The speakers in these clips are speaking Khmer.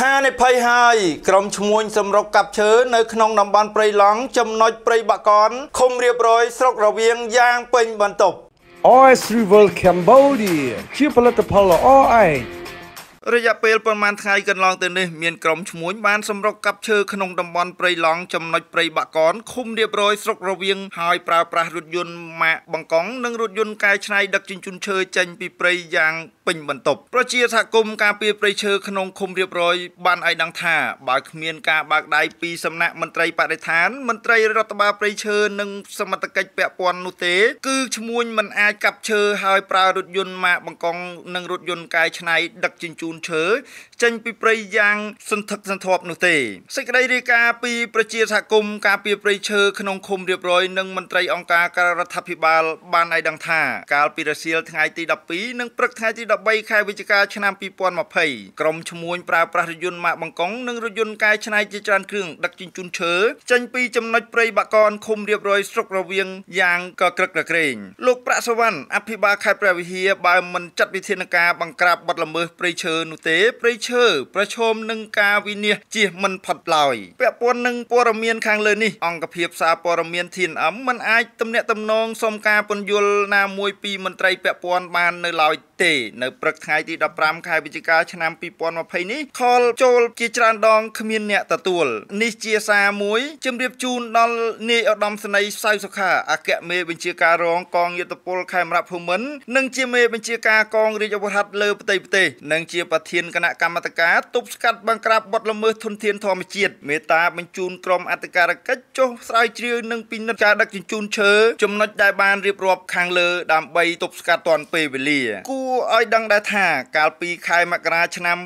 ហានិភ័យហើយក្រុមឈ្មួញសម្រុកកាប់ឈើនៅក្នុងតំបន់ព្រៃឡង់ចំណុចព្រៃបាក់កនឃុំរៀបរយ ស្រុករវៀងយ៉ាងពេញបន្ទប់ OS River Cambodia ជាផលិតផលល្អឯងរយៈពេលប្រមាណថ្ងៃកន្លងទៅនេះមានក្រុមឈ្មួញបានសម្រុកកាប់ឈើក្នុងតំបន់ព្រៃឡង់ចំណុចព្រៃបាក់កនឃុំរៀបរយស្រុករវៀងហើយប្រើប្រាស់រថយន្តម៉ាកបង្កង់និងរថយន្តកែច្នៃដឹកជញ្ជូនឈើចេញពីព្រៃយ៉ាងពេញបន្ទប់ប្រជាសហគមន៍ការពារព្រៃឈើក្នុងឃុំរៀបរយ បានឲ្យដឹងថាបើគ្មានការបើកដៃពីសំណាក់មន្ត្រីបរិស្ថាន មន្ត្រីរដ្ឋបាលព្រៃឈើនិងសមត្ថកិច្ចពាក់ព័ន្ធនោះទេ គឺឈ្មួញមិនអាចកាប់ឈើហើយប្រើរថយន្តម៉ាកបង្កង់និងរថយន្តកែច្នៃដឹកជញ្ជូនឈើចេញពីព្រៃយ៉ាងសន្ធឹកសន្ធាប់នោះទេសេចក្តីរាយការណ៍ពីប្រជាសហគមន៍ការពារព្រៃឈើក្នុងឃុំរៀបរយនិងមន្ត្រីអង្គការរដ្ឋាភិបាលបានឲ្យដឹងថាកាលពីរសៀលថ្ងៃទី12និងព្រឹកថ្ងៃទី13ខែវិច្ឆិកាឆ្នាំ2020ក្រុមឈ្មួញប្រើប្រាស់រថយន្តម៉ាកបង្កង និងរថយន្តកែច្នៃជាច្រើនគ្រឿងដឹកជញ្ជូនឈើចេញពីចំណុចព្រៃបាក់កនឃុំរៀបរយស្រុករវៀងយ៉ាងក៏ក្រឹកក្រែងលោកប្រាក់សវណ្ណអភិបាលខេត្តព្រះវិហារបើមិនចាត់វិធានការបង្ក្រាបបទល្មើសព្រៃឈើនោះទេព្រៃឈើប្រឈមនឹងការវិនិច្ឆ័យជៀសមិនផុតឡើយពាក់ព័ន្ធនឹងព័ត៌មានខាងលើនេះអង្គភាពសារព័ត៌មាន TNM មិនអាចទំនាក់ទំនងសុំការពន្យល់ណាមួយពីមន្ត្រីពាក់ព័ន្ធបាននៅឡើយទេនៅព្រឹកថ្ងៃទី15ខែវិច្ឆិកាឆ្នាំ2020នេះខលចូល ជាច្រើនដងគ្មានអ្នកទទួលនេះជាសារមួយជំរាបជូនដល់នាយឧត្តមសេនីយ៍សៅសុខាអគ្គមេបញ្ជាការរងកងយុទ្ធពលខេមរភូមិន្ទនិងជាមេបញ្ជាការកងរាជអាវុធហត្ថលើប្រទេសប្រទេសនិងជាប្រធានគណៈកម្មាធិការទប់ស្កាត់បង្ក្រាបបទល្មើសធនធានធម្មជាតិមេតាបញ្ជូនក្រុមអធិការកិច្ចចុះស្រាវជ្រាវនិងពិនិត្យការដឹកជញ្ជូនឈើចំណុចដែលបានរៀបរាប់ខាងលើដើម្បីទប់ស្កាត់ទាន់ពេលវេលាគួរួរឲ្យដឹងដែរថាកាលពីខែមករា ឆ្នាំ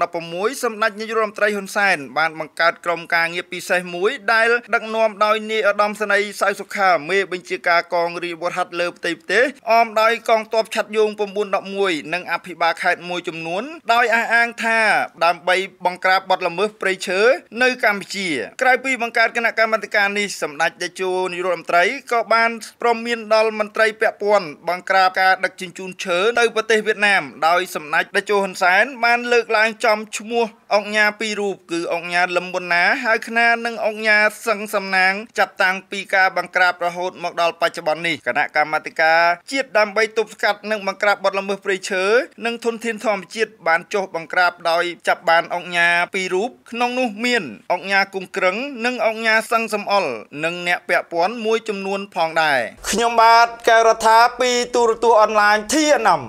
2016សម្ដេចនាយករដ្ឋមន្ត្រីហ៊ុនសែនបានបង្កើតក្រុមការងារពិសេសមួយដែល ដឹកនាំដោយនាយឧត្តមសេនីយ៍សៅសុខាមេបញ្ជាការកងរាជវរហាត់លើផ្ទៃប្រទេសអមដោយកងទ័ពឆាត់យង911និងអភិបាលខេត្តមួយចំនួនដោយអះអាងថា ដើម្បីបង្ក្រាបបទល្មើសព្រៃឈើនៅកម្ពុជា ក្រៅពីបង្កើតគណៈកម្មាធិការនេះសម្ដេចតេជោនាយករដ្ឋមន្ត្រី ក៏បានព្រមមានដល់មន្ត្រីពាក់ព័ន្ធបង្ក្រាបការដឹកជញ្ជូនឈើទៅប្រទេសវៀតណាមដោយសម្ដេចតេជោហ៊ុនសែនបាន លើកឡើងចំឈ្មោះអង្គញាពីររូបគឺអង្គញាលឹមប៊ុនណាហើយខ្នានិងអង្គញាសឹងសំណាងចាប់តាំងពីការបង្ក្រាបរហូតមកដល់បច្ចុប្បន្ននេះគណៈកម្មាធិការជាតិដើម្បីទប់ស្កាត់និងបង្ក្រាបបទល្មើសព្រៃឈើនិងធនធានធម្មជាតិបានចុះបង្ក្រាបដោយចាប់បានអង្គញាពីររូបក្នុង នោះមានអង្គញាគុំក្រឹងនិងអង្គញាសឹងសំអល់និងអ្នកពាក់ព័ន្ធមួយចំនួនផងដែរខ្ញុំបាទកែរដ្ឋាពីទូរទស្សន៍អនឡាញ TNM